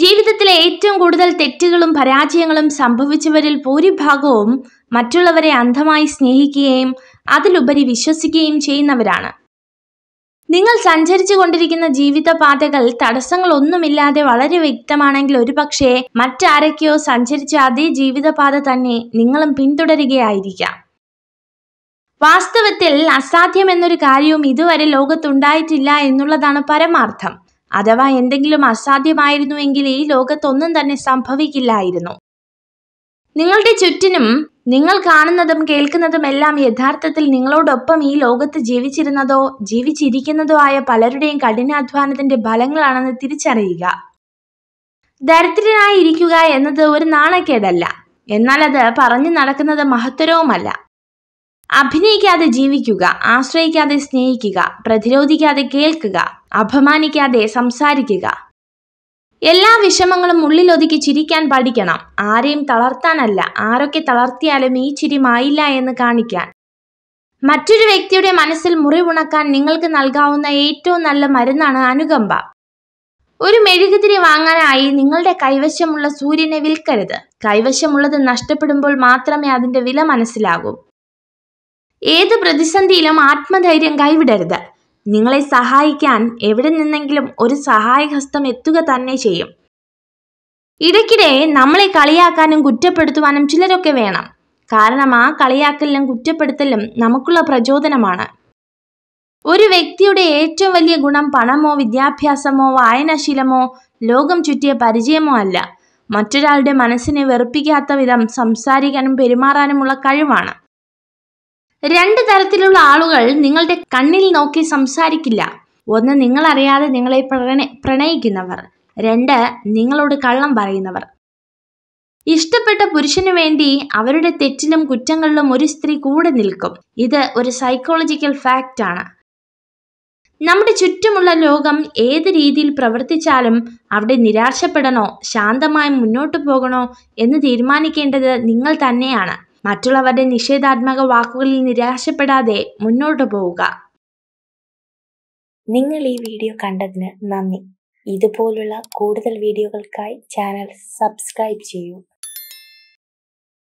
ജീവിതത്തിലെ ഏറ്റവും കൂടുതൽ തെറ്റുകളും പരാജയങ്ങളും സംഭവിച്ചവരിൽ ഭൂരിഭാഗവും മറ്റുള്ളവരെ അന്ധമായി സ്നേഹിക്കുകയും അതിലുപരി വിശ്വസിക്കുകയും ചെയ്യുന്നവരാണ് നിങ്ങൾ സഞ്ചരിച്ചു കൊണ്ടിരിക്കുന്ന ജീവിതപാതകൾ തടസ്സങ്ങളൊന്നുമില്ലാതെ വളരെ വ്യക്തമാണെങ്കിൽ ഒരുപക്ഷെ മറ്റാരൊക്കെയോ സഞ്ചരിച്ച അതേ ജീവിതപാത തന്നെ നിങ്ങളും പിന്തുടരുകയായിരിക്കാം വാസ്തവത്തിൽ അസാധ്യമെന്നൊരു കാര്യവും ഇതുവരെ ലോകത്തുണ്ടായിട്ടില്ല എന്നുള്ളതാണ് പരമാർത്ഥം അഥവാ എന്തെങ്കിലും അസാധ്യമായിരുന്നുവെങ്കിൽ ഈ ലോകത്തൊന്നും തന്നെ സംഭവിക്കില്ലായിരുന്നു നിങ്ങളുടെ ചുറ്റിനും നിങ്ങൾ കാണുന്നതും കേൾക്കുന്നതും എല്ലാം യഥാർത്ഥത്തിൽ നിങ്ങളോടൊപ്പം ഈ ലോകത്ത് ജീവിച്ചിരുന്നതോ ജീവിച്ചിരിക്കുന്നതോ ആയ പലരുടെയും കഠിനാധ്വാനത്തിന്റെ ഫലങ്ങളാണെന്ന് തിരിച്ചറിയുക ഇരിക്കുക എന്നത് ഒരു നാണക്കേടല്ല എന്നാൽ അത് പറഞ്ഞു നടക്കുന്നത് മഹത്തരവുമല്ല അഭിനയിക്കാതെ ജീവിക്കുക ആശ്രയിക്കാതെ സ്നേഹിക്കുക പ്രതിരോധിക്കാതെ കേൾക്കുക അപമാനിക്കാതെ സംസാരിക്കുക എല്ലാ വിഷമങ്ങളും ഉള്ളിലൊതുക്കി ചിരിക്കാൻ പഠിക്കണം ആരെയും തളർത്താനല്ല ആരൊക്കെ തളർത്തിയാലും ഈ ചിരി മായില്ല എന്ന് കാണിക്കാൻ മറ്റൊരു വ്യക്തിയുടെ മനസ്സിൽ മുറിവുണക്കാൻ നിങ്ങൾക്ക് നൽകാവുന്ന ഏറ്റവും നല്ല മരുന്നാണ് അനുകമ്പ ഒരു മെഴുകുതിരി വാങ്ങാനായി നിങ്ങളുടെ കൈവശമുള്ള സൂര്യനെ വിൽക്കരുത് കൈവശമുള്ളത് നഷ്ടപ്പെടുമ്പോൾ മാത്രമേ അതിന്റെ വില മനസ്സിലാകൂ ഏത് പ്രതിസന്ധിയിലും ആത്മധൈര്യം കൈവിടരുത് നിങ്ങളെ സഹായിക്കാൻ എവിടെ നിന്നെങ്കിലും ഒരു സഹായഹസ്തം എത്തുക തന്നെ ചെയ്യും ഇടയ്ക്കിടെ നമ്മളെ കളിയാക്കാനും കുറ്റപ്പെടുത്തുവാനും ചിലരൊക്കെ വേണം കാരണം ആ കളിയാക്കലിലും കുറ്റപ്പെടുത്തലും നമുക്കുള്ള പ്രചോദനമാണ് ഒരു വ്യക്തിയുടെ ഏറ്റവും വലിയ ഗുണം പണമോ വിദ്യാഭ്യാസമോ വായനാശീലമോ ലോകം ചുറ്റിയ പരിചയമോ അല്ല മറ്റൊരാളുടെ മനസ്സിനെ വെറുപ്പിക്കാത്ത വിധം സംസാരിക്കാനും പെരുമാറാനുമുള്ള കഴിവാണ് രണ്ട് തരത്തിലുള്ള ആളുകൾ നിങ്ങളുടെ കണ്ണിൽ നോക്കി സംസാരിക്കില്ല ഒന്ന് നിങ്ങൾ അറിയാതെ നിങ്ങളെ പ്രണ പ്രണയിക്കുന്നവർ രണ്ട് നിങ്ങളോട് കള്ളം പറയുന്നവർ ഇഷ്ടപ്പെട്ട പുരുഷന് വേണ്ടി അവരുടെ തെറ്റിലും കുറ്റങ്ങളിലും ഒരു സ്ത്രീ കൂടെ നിൽക്കും ഇത് ഒരു സൈക്കോളജിക്കൽ ഫാക്റ്റ് ആണ് നമ്മുടെ ചുറ്റുമുള്ള ലോകം ഏത് രീതിയിൽ പ്രവർത്തിച്ചാലും അവിടെ നിരാശപ്പെടണോ ശാന്തമായി മുന്നോട്ട് പോകണോ എന്ന് തീരുമാനിക്കേണ്ടത് നിങ്ങൾ തന്നെയാണ് മറ്റുള്ളവരുടെ നിഷേധാത്മക വാക്കുകളിൽ നിരാശപ്പെടാതെ മുന്നോട്ടു പോവുക നിങ്ങൾ ഈ വീഡിയോ കണ്ടതിന് നന്ദി ഇതുപോലുള്ള കൂടുതൽ വീഡിയോകൾക്കായി ചാനൽ സബ്സ്ക്രൈബ് ചെയ്യൂ